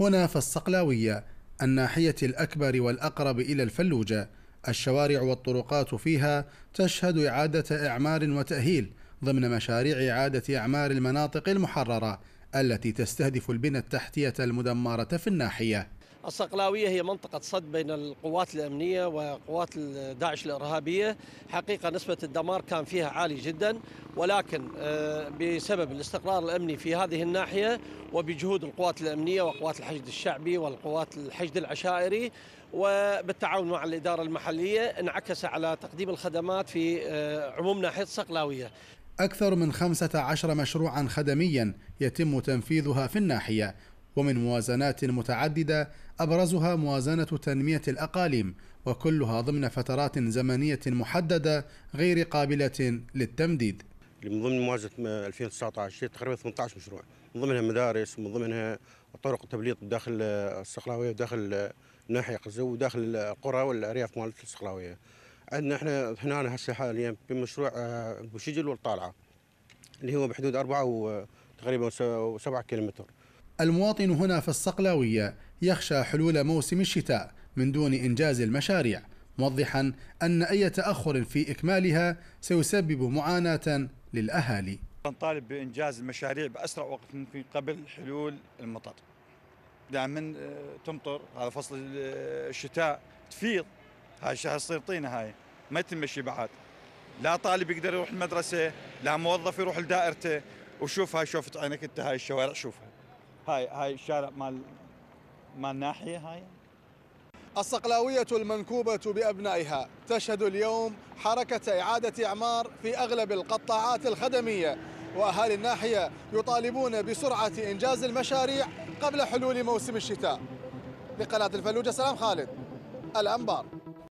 هنا فالصقلاوية الناحية الأكبر والأقرب إلى الفلوجة الشوارع والطرقات فيها تشهد إعادة إعمار وتأهيل ضمن مشاريع إعادة إعمار المناطق المحررة التي تستهدف البنى التحتية المدمرة في الناحية الصقلاويه هي منطقه صد بين القوات الامنيه وقوات داعش الارهابيه، حقيقه نسبه الدمار كان فيها عالي جدا ولكن آه، بسبب الاستقرار الامني في هذه الناحيه وبجهود القوات الامنيه وقوات الحشد الشعبي والقوات الحشد العشائري وبالتعاون مع الاداره المحليه انعكس على تقديم الخدمات في آه، عموم ناحيه الصقلاويه. أكثر من 15 مشروعا خدميا يتم تنفيذها في الناحية ومن موازنات متعددة أبرزها موازنة تنمية الأقاليم وكلها ضمن فترات زمنية محددة غير قابلة للتمديد من ضمن موازنة 2019 تقريبا 18 مشروع من ضمنها مدارس ومن ضمنها طرق التبليط داخل الصخراوية وداخل ناحية قزو وداخل القرى والأرياف مالت الصخراوية عندنا احنا هنا هسه حاليا بمشروع آه، بوشجل والطالعة اللي هو بحدود أربعة وتقريبا سبعة كيلومتر المواطن هنا في الصقلاوية يخشى حلول موسم الشتاء من دون إنجاز المشاريع موضحا أن أي تأخر في إكمالها سيسبب معاناة للأهالي نطالب بإنجاز المشاريع بأسرع وقت ممكن قبل حلول المطر دائما آه، تمطر هذا فصل آه، الشتاء تفيض هاي الشهر تصير طينه هاي ما يتم بعد لا طالب يقدر يروح المدرسه لا موظف يروح لدائرته وشوف هاي شوفت عينك انت هاي الشوارع شوفها هاي هاي الشارع مال مال ناحيه هاي الصقلاوية المنكوبة بأبنائها تشهد اليوم حركة إعادة إعمار في أغلب القطاعات الخدمية وأهالي الناحية يطالبون بسرعة إنجاز المشاريع قبل حلول موسم الشتاء لقناة الفلوجة سلام خالد الأنبار